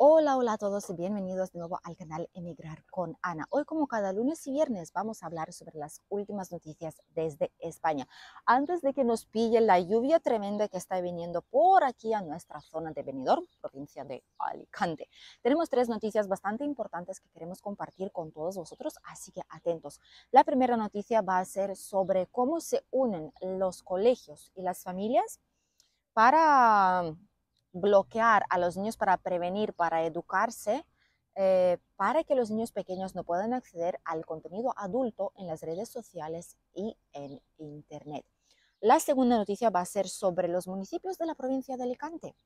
Hola, hola a todos y bienvenidos de nuevo al canal Emigrar con Ana. Hoy como cada lunes y viernes vamos a hablar sobre las últimas noticias desde España. Antes de que nos pille la lluvia tremenda que está viniendo por aquí a nuestra zona de Benidorm, provincia de Alicante. Tenemos tres noticias bastante importantes que queremos compartir con todos vosotros, así que atentos. La primera noticia va a ser sobre cómo se unen los colegios y las familias para bloquear a los niños para prevenir, para educarse, eh, para que los niños pequeños no puedan acceder al contenido adulto en las redes sociales y en Internet. La segunda noticia va a ser sobre los municipios de la provincia de Alicante,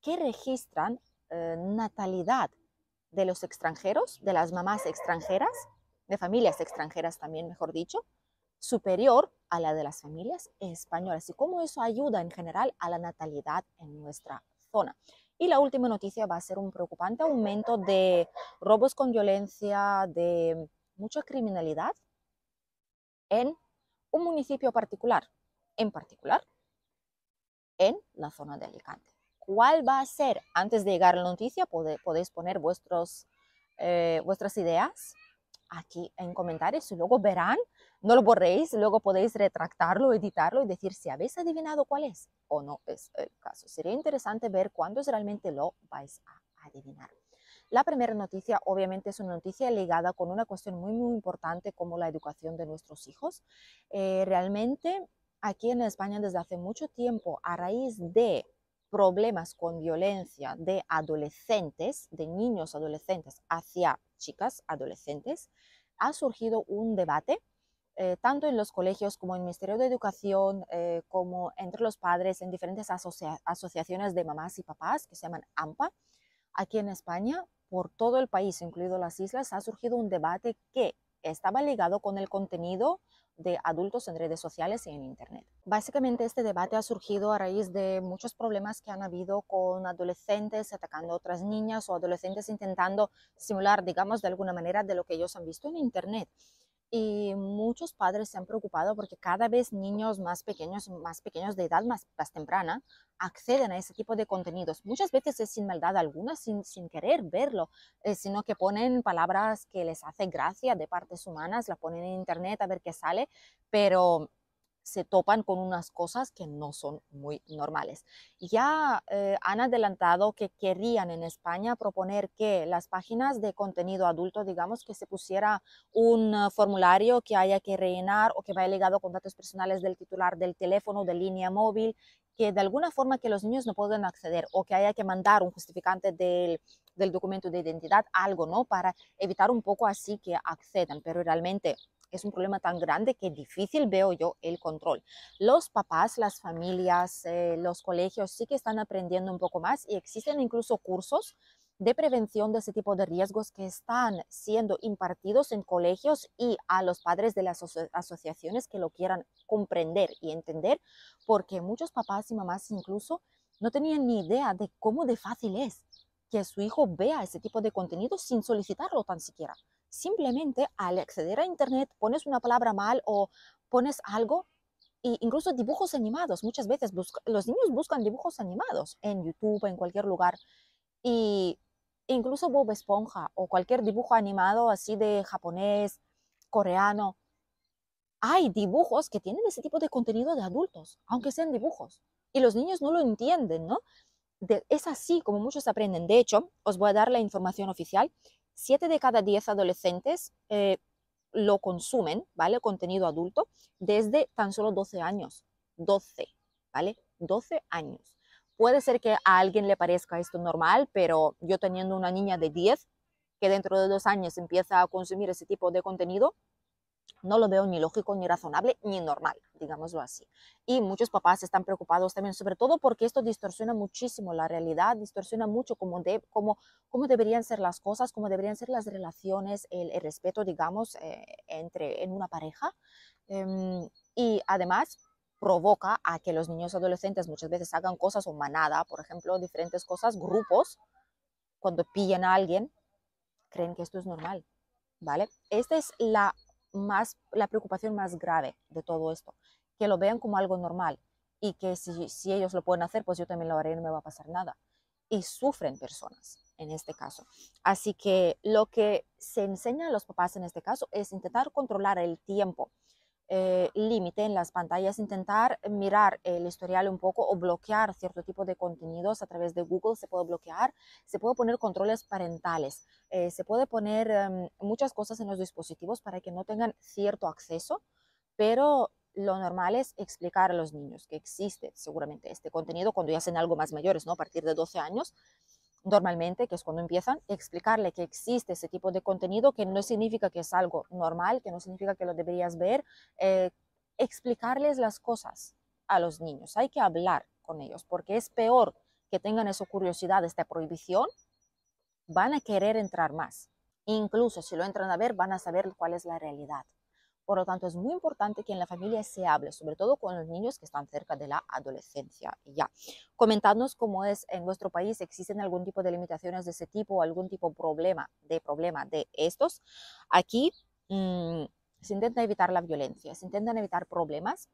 que registran eh, natalidad de los extranjeros, de las mamás extranjeras, de familias extranjeras también, mejor dicho, superior a la de las familias españolas y cómo eso ayuda en general a la natalidad en nuestra zona. Y la última noticia va a ser un preocupante aumento de robos con violencia, de mucha criminalidad en un municipio particular, en particular en la zona de Alicante. ¿Cuál va a ser? Antes de llegar la noticia podéis poner vuestros, eh, vuestras ideas aquí en comentarios y luego verán no lo borréis, luego podéis retractarlo, editarlo y decir si habéis adivinado cuál es o no es el caso. Sería interesante ver es realmente lo vais a adivinar. La primera noticia obviamente es una noticia ligada con una cuestión muy muy importante como la educación de nuestros hijos. Eh, realmente aquí en España desde hace mucho tiempo a raíz de problemas con violencia de adolescentes, de niños adolescentes hacia chicas adolescentes, ha surgido un debate eh, tanto en los colegios como en el Ministerio de Educación, eh, como entre los padres, en diferentes asociaciones de mamás y papás que se llaman AMPA, aquí en España, por todo el país, incluido las islas, ha surgido un debate que estaba ligado con el contenido de adultos en redes sociales y en Internet. Básicamente este debate ha surgido a raíz de muchos problemas que han habido con adolescentes atacando a otras niñas o adolescentes intentando simular, digamos, de alguna manera de lo que ellos han visto en Internet y muchos padres se han preocupado porque cada vez niños más pequeños, más pequeños de edad más, temprana, acceden a ese tipo de contenidos. Muchas veces es sin maldad alguna, sin, querer verlo, eh, sino que ponen palabras que les hacen gracia de partes humanas, las ponen en internet a ver qué sale, pero se topan con unas cosas que no son muy normales. Ya eh, han adelantado que querían en España proponer que las páginas de contenido adulto, digamos, que se pusiera un eh, formulario que haya que rellenar o que vaya ligado con datos personales del titular del teléfono, de línea móvil, que de alguna forma que los niños no puedan acceder o que haya que mandar un justificante del, del documento de identidad, algo, ¿no? Para evitar un poco así que accedan, pero realmente es un problema tan grande que difícil veo yo el control. Los papás, las familias, eh, los colegios sí que están aprendiendo un poco más y existen incluso cursos de prevención de ese tipo de riesgos que están siendo impartidos en colegios y a los padres de las asociaciones que lo quieran comprender y entender, porque muchos papás y mamás incluso no tenían ni idea de cómo de fácil es que su hijo vea ese tipo de contenido sin solicitarlo tan siquiera. Simplemente al acceder a Internet pones una palabra mal o pones algo e incluso dibujos animados. Muchas veces los niños buscan dibujos animados en YouTube, en cualquier lugar. Y incluso Bob Esponja o cualquier dibujo animado así de japonés, coreano. Hay dibujos que tienen ese tipo de contenido de adultos, aunque sean dibujos. Y los niños no lo entienden, ¿no? es así como muchos aprenden. De hecho, os voy a dar la información oficial 7 de cada 10 adolescentes eh, lo consumen, ¿vale? Contenido adulto desde tan solo 12 años. 12, ¿vale? 12 años. Puede ser que a alguien le parezca esto normal, pero yo teniendo una niña de 10 que dentro de dos años empieza a consumir ese tipo de contenido, no lo veo ni lógico, ni razonable, ni normal, digámoslo así. Y muchos papás están preocupados también, sobre todo porque esto distorsiona muchísimo la realidad, distorsiona mucho cómo, de, cómo, cómo deberían ser las cosas, cómo deberían ser las relaciones, el, respeto, digamos, eh, entre, en una pareja. Em, y además provoca a que los niños adolescentes muchas veces hagan cosas o manada, por ejemplo, diferentes cosas, grupos, cuando pillan a alguien, creen que esto es normal. ¿Vale? Esta es la más, la preocupación más grave de todo esto, que lo vean como algo normal y que si, si ellos lo pueden hacer, pues yo también lo haré y no me va a pasar nada. Y sufren personas en este caso. Así que lo que se enseña a los papás en este caso es intentar controlar el tiempo eh, límite en las pantallas, intentar mirar el historial un poco o bloquear cierto tipo de contenidos a través de Google, se puede bloquear, se puede poner controles parentales, eh, se puede poner em, muchas cosas en los dispositivos para que no tengan cierto acceso, pero lo normal es explicar a los niños que existe seguramente este contenido cuando ya hacen algo más mayores, ¿no? A partir de 12 años, normalmente, que es cuando empiezan, explicarle que existe ese tipo de contenido, que no significa que es algo normal, que no significa que lo deberías ver, eh, explicarles las cosas a los niños, hay que hablar con ellos, porque es peor que tengan esa curiosidad, esta prohibición, van a querer entrar más. Incluso si lo entran a ver, van a saber cuál es la realidad. Por lo tanto, es muy importante que en la familia se hable, sobre todo con los niños que están cerca de la adolescencia. Ya. Comentadnos cómo es en vuestro país, existen algún tipo de limitaciones de ese tipo o algún tipo de problema de, problema de estos. Aquí mm, se intenta evitar la violencia, se intentan evitar problemas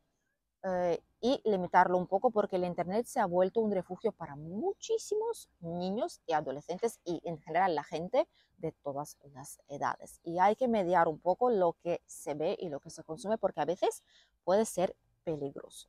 eh, y limitarlo un poco porque el Internet se ha vuelto un refugio para muchísimos niños y adolescentes y en general la gente de todas las edades. Y hay que mediar un poco lo que se ve y lo que se consume porque a veces puede ser peligroso.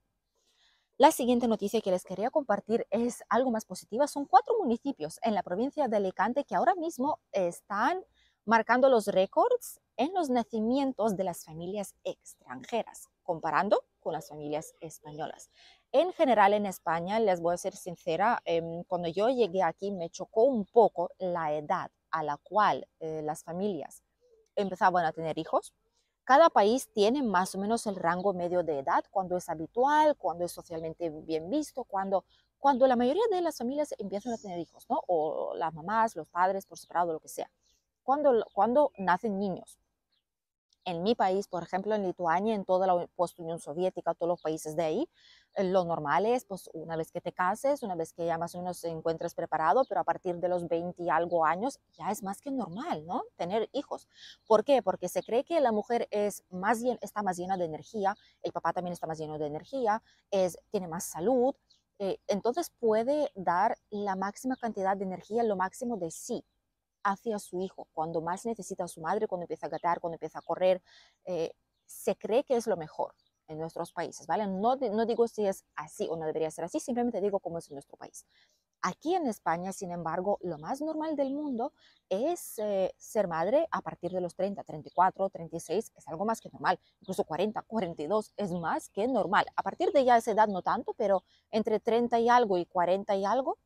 La siguiente noticia que les quería compartir es algo más positiva. Son cuatro municipios en la provincia de Alicante que ahora mismo están marcando los récords en los nacimientos de las familias extranjeras, comparando las familias españolas. En general en España, les voy a ser sincera, em, cuando yo llegué aquí me chocó un poco la edad a la cual eh, las familias empezaban a tener hijos. Cada país tiene más o menos el rango medio de edad, cuando es habitual, cuando es socialmente bien visto, cuando, cuando la mayoría de las familias empiezan a tener hijos, O las mamás, los padres, por separado, lo que sea. Cuando, cuando nacen niños en mi país, por ejemplo, en Lituania, en toda la post-Unión Soviética, todos los países de ahí, eh, lo normal es, pues, una vez que te cases, una vez que ya más o menos te encuentres preparado, pero a partir de los 20 y algo años, ya es más que normal, ¿no? Tener hijos. ¿Por qué? Porque se cree que la mujer es más está más llena de energía, el papá también está más lleno de energía, es, tiene más salud, eh, entonces puede dar la máxima cantidad de energía, lo máximo de sí, hacia su hijo, cuando más necesita a su madre, cuando empieza a gatar, cuando empieza a correr, eh, se cree que es lo mejor en nuestros países, ¿vale? No, no digo si es así o no debería ser así, simplemente digo cómo es en nuestro país. Aquí en España, sin embargo, lo más normal del mundo es eh, ser madre a partir de los 30, 34, 36, es algo más que normal, incluso 40, 42, es más que normal. A partir de ya esa edad no tanto, pero entre 30 y algo y 40 y algo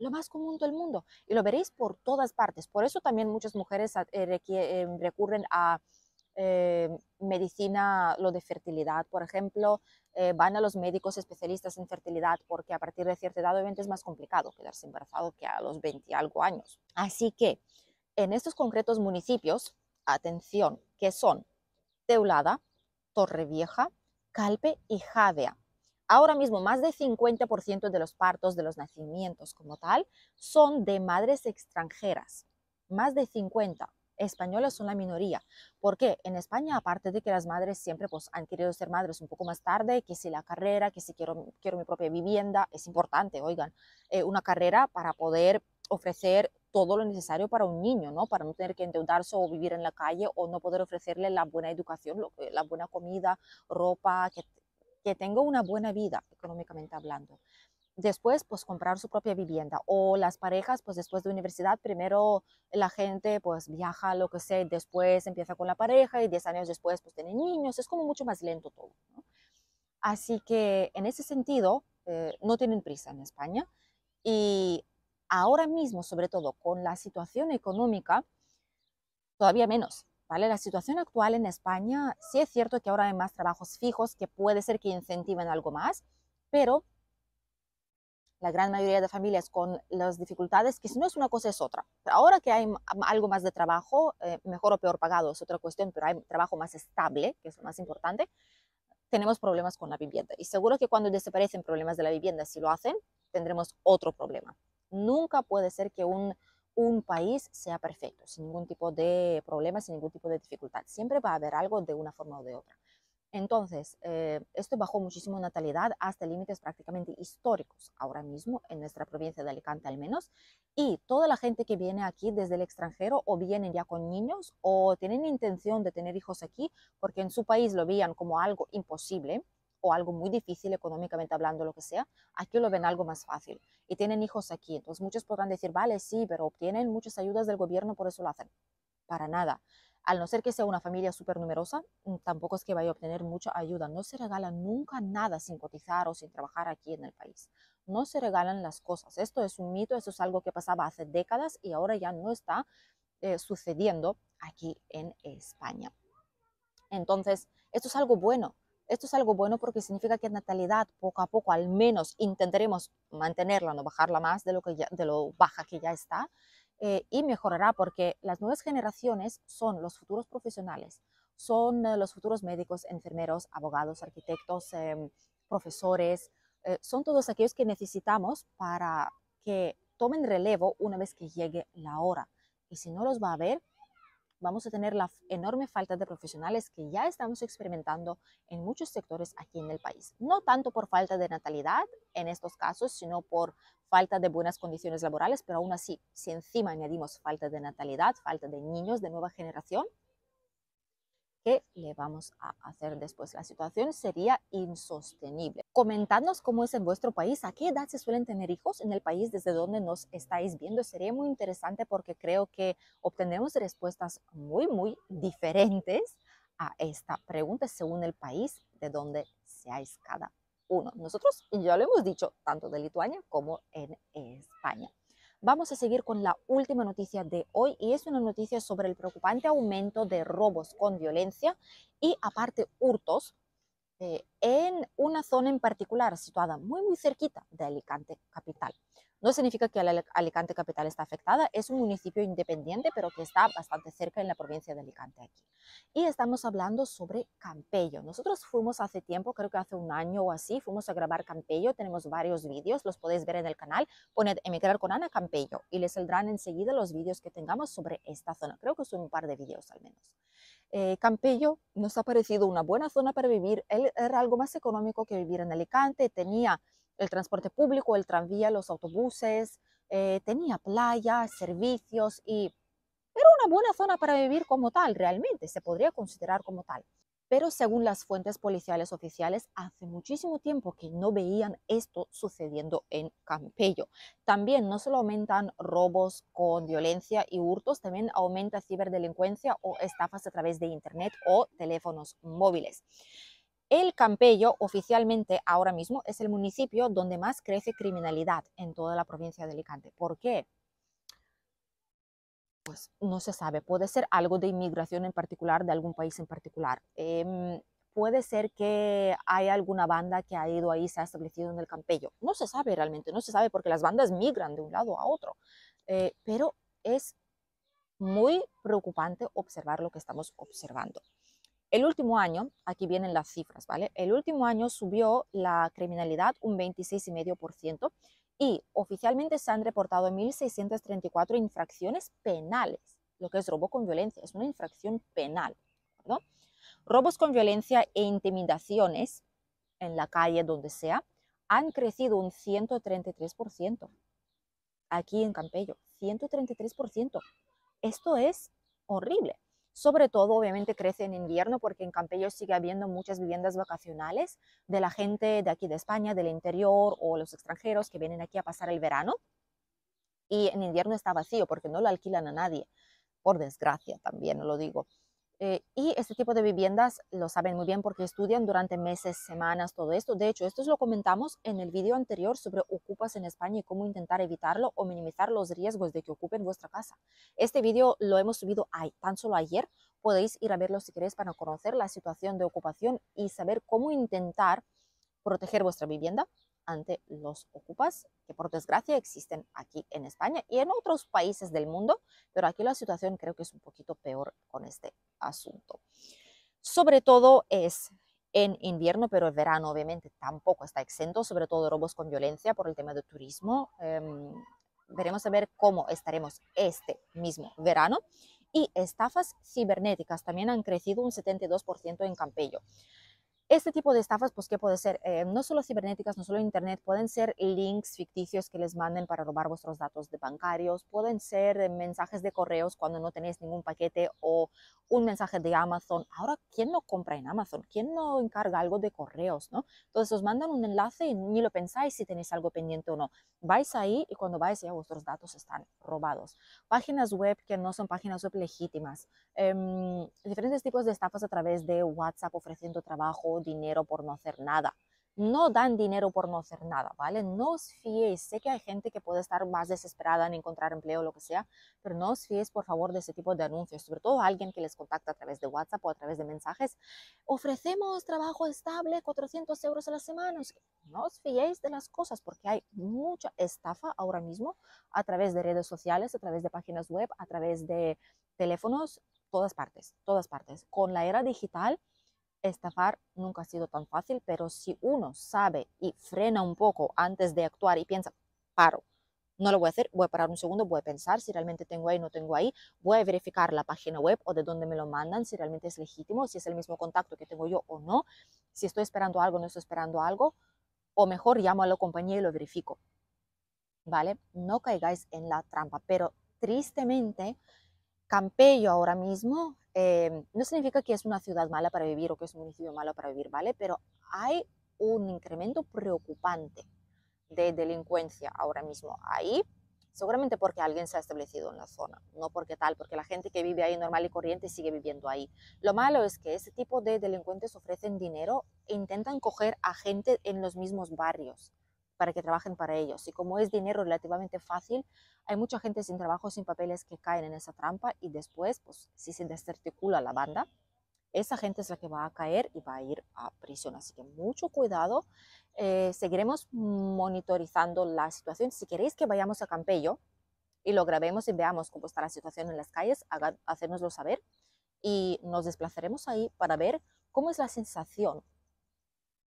lo más común del mundo y lo veréis por todas partes. Por eso también muchas mujeres ah, eh, eh, recurren a eh, medicina, lo de fertilidad, por ejemplo, van a los médicos especialistas en fertilidad porque a partir de cierta edad obviamente es más complicado quedarse embarazado que a los 20 y algo años. Así que en estos concretos municipios, atención, que son Teulada, Torrevieja, Calpe y Javea. Ahora mismo, más del 50% de los partos, de los nacimientos como tal, son de madres extranjeras. Más de 50 españolas son la minoría. ¿Por qué? En España, aparte de que las madres siempre pues, han querido ser madres un poco más tarde, que si la carrera, que si quiero, quiero mi propia vivienda, es importante, oigan, eh, una carrera para poder ofrecer todo lo necesario para un niño, ¿no? Para no tener que endeudarse o vivir en la calle o no poder ofrecerle la buena educación, eh, la buena comida, ropa, que, que tengo una buena vida económicamente hablando. Después, pues comprar su propia vivienda o las parejas, pues después de universidad, primero la gente pues viaja, lo que sea, y después empieza con la pareja y 10 años después pues tiene niños, es como mucho más lento todo. Así que en ese sentido, eh, no tienen prisa en España y ahora mismo, sobre todo con la situación económica, todavía menos, ¿Vale? La situación actual en España, sí es cierto que ahora hay más trabajos fijos que puede ser que incentiven algo más, pero la gran mayoría de familias con las dificultades, que si no es una cosa es otra. ahora que hay algo más de trabajo, eh, mejor o peor pagado es otra cuestión, pero hay trabajo más estable, que es lo más importante, tenemos problemas con la vivienda. Y seguro que cuando desaparecen problemas de la vivienda, si lo hacen, tendremos otro problema. Nunca puede ser que un un país sea perfecto, sin ningún tipo de problema, sin ningún tipo de dificultad. Siempre va a haber algo de una forma o de otra. Entonces, eh, esto bajó muchísimo natalidad hasta límites prácticamente históricos ahora mismo en nuestra provincia de Alicante al menos. Y toda la gente que viene aquí desde el extranjero o vienen ya con niños o tienen intención de tener hijos aquí porque en su país lo veían como algo imposible, o algo muy difícil económicamente hablando, lo que sea, aquí lo ven algo más fácil y tienen hijos aquí. Entonces muchos podrán decir, vale, sí, pero obtienen muchas ayudas del gobierno, por eso lo hacen. Para nada. Al no ser que sea una familia súper numerosa, mm, tampoco es que vaya a obtener mucha ayuda. No se regala nunca nada sin cotizar o sin trabajar aquí en el país. No se regalan las cosas. Esto es un mito, esto es algo que pasaba hace décadas y ahora ya no está eh, sucediendo aquí en España. Entonces, esto es algo bueno esto es algo bueno porque significa que natalidad poco a poco al menos intentaremos mantenerla, no bajarla más de lo, que de lo baja que ya está, eh, y mejorará porque las nuevas generaciones son los futuros profesionales, son eh, los futuros médicos, enfermeros, abogados, arquitectos, em, profesores, eh, son todos aquellos que necesitamos para que tomen relevo una vez que llegue la hora. Y si no los va a haber, vamos a tener la enorme falta de profesionales que ya estamos experimentando en muchos sectores aquí en el país. No tanto por falta de natalidad en estos casos, sino por falta de buenas condiciones laborales, pero aún así, si encima añadimos falta de natalidad, falta de niños de nueva generación, ¿qué le vamos a hacer después? La situación sería insostenible. Comentadnos cómo es en vuestro país, a qué edad se suelen tener hijos en el país desde donde nos estáis viendo. Sería muy interesante porque creo que obtenemos respuestas muy, muy diferentes a esta pregunta según el país de donde seáis cada uno. Nosotros ya lo hemos dicho tanto de Lituania como en España. Vamos a seguir con la última noticia de hoy y es una noticia sobre el preocupante aumento de robos con violencia y aparte hurtos eh, en una zona en particular, situada muy, muy cerquita de Alicante Capital. No significa que Alicante Capital está afectada, es un municipio independiente, pero que está bastante cerca en la provincia de Alicante aquí. Y estamos hablando sobre Campello. Nosotros fuimos hace tiempo, creo que hace un año o así, fuimos a grabar Campello, tenemos varios vídeos, los podéis ver en el canal, poned emigrar con Ana Campello y les saldrán enseguida los vídeos que tengamos sobre esta zona. Creo que son un par de vídeos al menos eh, Campello nos ha parecido una buena zona para vivir. era algo más económico que vivir en Alicante, tenía el transporte público, el tranvía, los autobuses, eh, tenía playas, servicios y era una buena zona para vivir como tal, realmente se podría considerar como tal pero según las fuentes policiales oficiales, hace muchísimo tiempo que no veían esto sucediendo en Campello. También no solo aumentan robos con violencia y hurtos, también aumenta ciberdelincuencia o estafas a través de Internet o teléfonos móviles. El Campello oficialmente ahora mismo es el municipio donde más crece criminalidad en toda la provincia de Alicante. ¿Por qué? pues no se sabe, puede ser algo de inmigración en particular, de algún país en particular. Em, puede ser que hay alguna banda que ha ido ahí, se ha establecido en el campello. No se sabe realmente, no se sabe porque las bandas migran de un lado a otro. Eh, pero es muy preocupante observar lo que estamos observando. El último año, aquí vienen las cifras, ¿vale? El último año subió la criminalidad un 26,5%, y oficialmente se han reportado 1.634 infracciones penales, lo que es robo con violencia, es una infracción penal. Robos con violencia e intimidaciones en la calle, donde sea, han crecido un 133%. Aquí en Campello, 133%. Esto es horrible. Sobre todo, obviamente, crece en invierno porque en Campello sigue habiendo muchas viviendas vacacionales de la gente de aquí de España, del interior o los extranjeros que vienen aquí a pasar el verano. Y en invierno está vacío porque no lo alquilan a nadie, por desgracia también, lo digo. Eh, y este tipo de viviendas lo saben muy bien porque estudian durante meses, semanas, todo esto. De hecho, esto lo comentamos en el vídeo anterior sobre ocupas en España y cómo intentar evitarlo o minimizar los riesgos de que ocupen vuestra casa. Este vídeo lo hemos subido ahí, tan solo ayer. Podéis ir a verlo si queréis para conocer la situación de ocupación y saber cómo intentar proteger vuestra vivienda los ocupas, que por desgracia existen aquí en España y en otros países del mundo, pero aquí la situación creo que es un poquito peor con este asunto. Sobre todo es en invierno, pero el verano obviamente tampoco está exento, sobre todo robos con violencia por el tema del turismo. Em, veremos a ver cómo estaremos este mismo verano. Y estafas cibernéticas también han crecido un 72% en Campello. Este tipo de estafas, pues, ¿qué puede ser? Eh, no solo cibernéticas, no solo internet, pueden ser links ficticios que les manden para robar vuestros datos de bancarios, pueden ser eh, mensajes de correos cuando no tenéis ningún paquete o un mensaje de Amazon. Ahora, ¿quién no compra en Amazon? ¿Quién no encarga algo de correos? ¿no? Entonces os mandan un enlace y ni lo pensáis si tenéis algo pendiente o no. Vais ahí y cuando vais ya vuestros datos están robados. Páginas web que no son páginas web legítimas. Em, diferentes tipos de estafas a través de WhatsApp ofreciendo trabajo dinero por no hacer nada. No dan dinero por no hacer nada, ¿vale? No os fiéis. Sé que hay gente que puede estar más desesperada en encontrar empleo o lo que sea, pero no os fiéis, por favor, de ese tipo de anuncios, sobre todo alguien que les contacta a través de WhatsApp o a través de mensajes. Ofrecemos trabajo estable, 400 euros a la semana. No os fiéis de las cosas porque hay mucha estafa ahora mismo a través de redes sociales, a través de páginas web, a través de teléfonos, todas partes, todas partes. Con la era digital estafar nunca ha sido tan fácil, pero si uno sabe y frena un poco antes de actuar y piensa, paro, no lo voy a hacer, voy a parar un segundo, voy a pensar si realmente tengo ahí, o no tengo ahí, voy a verificar la página web o de dónde me lo mandan, si realmente es legítimo, si es el mismo contacto que tengo yo o no, si estoy esperando algo, no estoy esperando algo, o mejor llamo a la compañía y lo verifico. ¿Vale? No caigáis en la trampa, pero tristemente Campello ahora mismo Em, no significa que es una ciudad mala para vivir o que es un municipio malo para vivir, ¿vale? Pero hay un incremento preocupante de delincuencia ahora mismo ahí, seguramente porque alguien se ha establecido en la zona, no porque tal, porque la gente que vive ahí normal y corriente sigue viviendo ahí. Lo malo es que ese tipo de delincuentes ofrecen dinero e intentan coger a gente en los mismos barrios para que trabajen para ellos. Y como es dinero relativamente fácil, hay mucha gente sin trabajo, sin papeles que caen en esa trampa y después, pues si se desarticula la banda, esa gente es la que va a caer y va a ir a prisión. Así que mucho cuidado. Eh, seguiremos monitorizando la situación. Si queréis que vayamos a Campello y lo grabemos y veamos cómo está la situación en las calles, hacernoslo saber y nos desplazaremos ahí para ver cómo es la sensación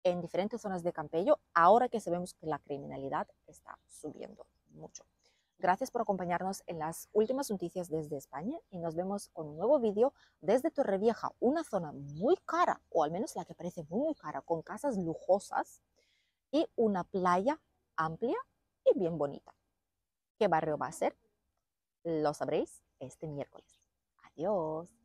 en diferentes zonas de Campello, ahora que sabemos que la criminalidad está subiendo mucho. Gracias por acompañarnos en las últimas noticias desde España y nos vemos con un nuevo vídeo desde Torrevieja, una zona muy cara, o al menos la que parece muy, muy cara, con casas lujosas y una playa amplia y bien bonita. ¿Qué barrio va a ser? Lo sabréis este miércoles. Adiós.